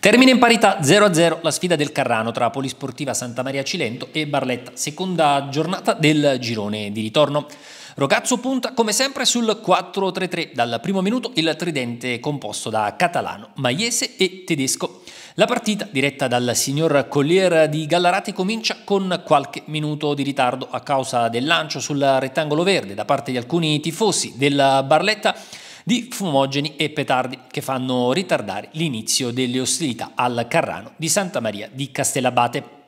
Termina in parità 0-0 la sfida del Carrano tra Polisportiva Santa Maria Cilento e Barletta, seconda giornata del girone di ritorno. Rogazzo punta come sempre sul 4-3-3, dal primo minuto il tridente composto da Catalano, Maiese e Tedesco. La partita, diretta dal signor Collier di Gallarate, comincia con qualche minuto di ritardo a causa del lancio sul rettangolo verde da parte di alcuni tifosi della Barletta di fumogeni e petardi che fanno ritardare l'inizio delle ostilità al Carrano di Santa Maria di Castellabate.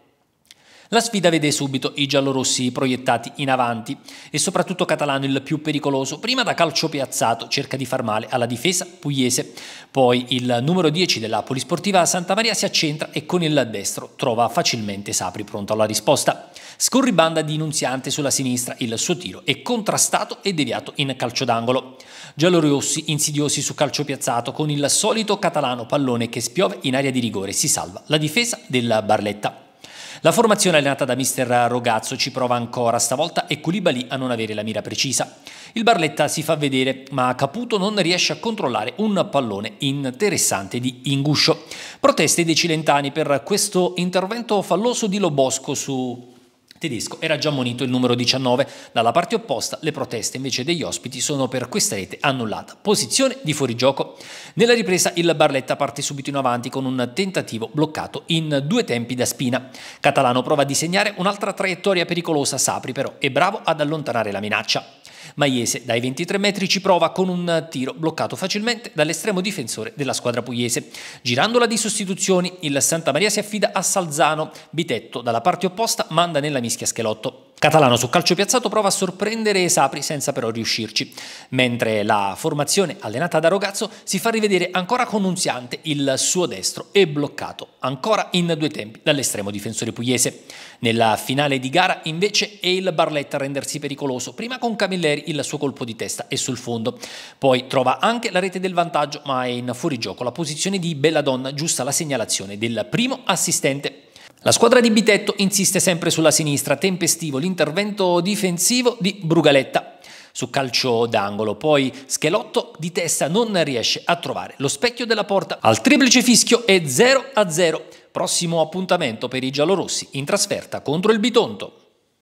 La sfida vede subito i giallorossi proiettati in avanti e soprattutto Catalano il più pericoloso, prima da calcio piazzato cerca di far male alla difesa pugliese, poi il numero 10 della Polisportiva Santa Maria si accentra e con il destro trova facilmente Sapri pronto alla risposta. Scorribanda di Nunziante sulla sinistra, il suo tiro è contrastato e deviato in calcio d'angolo. Giallorossi insidiosi su calcio piazzato con il solito catalano pallone che spiove in area di rigore, si salva la difesa della Barletta. La formazione allenata da mister Rogazzo ci prova ancora, stavolta è Culibali a non avere la mira precisa. Il Barletta si fa vedere, ma Caputo non riesce a controllare un pallone interessante di inguscio. Proteste dei cilentani per questo intervento falloso di Lobosco su tedesco era già ammonito il numero 19. Dalla parte opposta le proteste invece degli ospiti sono per questa rete annullata. Posizione di fuorigioco. Nella ripresa il Barletta parte subito in avanti con un tentativo bloccato in due tempi da spina. Catalano prova a disegnare un'altra traiettoria pericolosa, Sapri però è bravo ad allontanare la minaccia. Maiese dai 23 metri ci prova con un tiro bloccato facilmente dall'estremo difensore della squadra pugliese. Girandola di sostituzioni, il Santa Maria si affida a Salzano, Bitetto dalla parte opposta manda nella mischia Schelotto. Catalano su calcio piazzato prova a sorprendere Sapri senza però riuscirci, mentre la formazione allenata da Rogazzo si fa rivedere ancora con un Unziante il suo destro e bloccato ancora in due tempi dall'estremo difensore pugliese. Nella finale di gara invece è il Barletta a rendersi pericoloso, prima con Camilleri il suo colpo di testa e sul fondo, poi trova anche la rete del vantaggio ma è in fuorigioco la posizione di Belladonna giusta la segnalazione del primo assistente la squadra di Bitetto insiste sempre sulla sinistra, tempestivo l'intervento difensivo di Brugaletta su calcio d'angolo, poi Schelotto di testa non riesce a trovare lo specchio della porta al triplice fischio e 0 0. Prossimo appuntamento per i giallorossi in trasferta contro il Bitonto.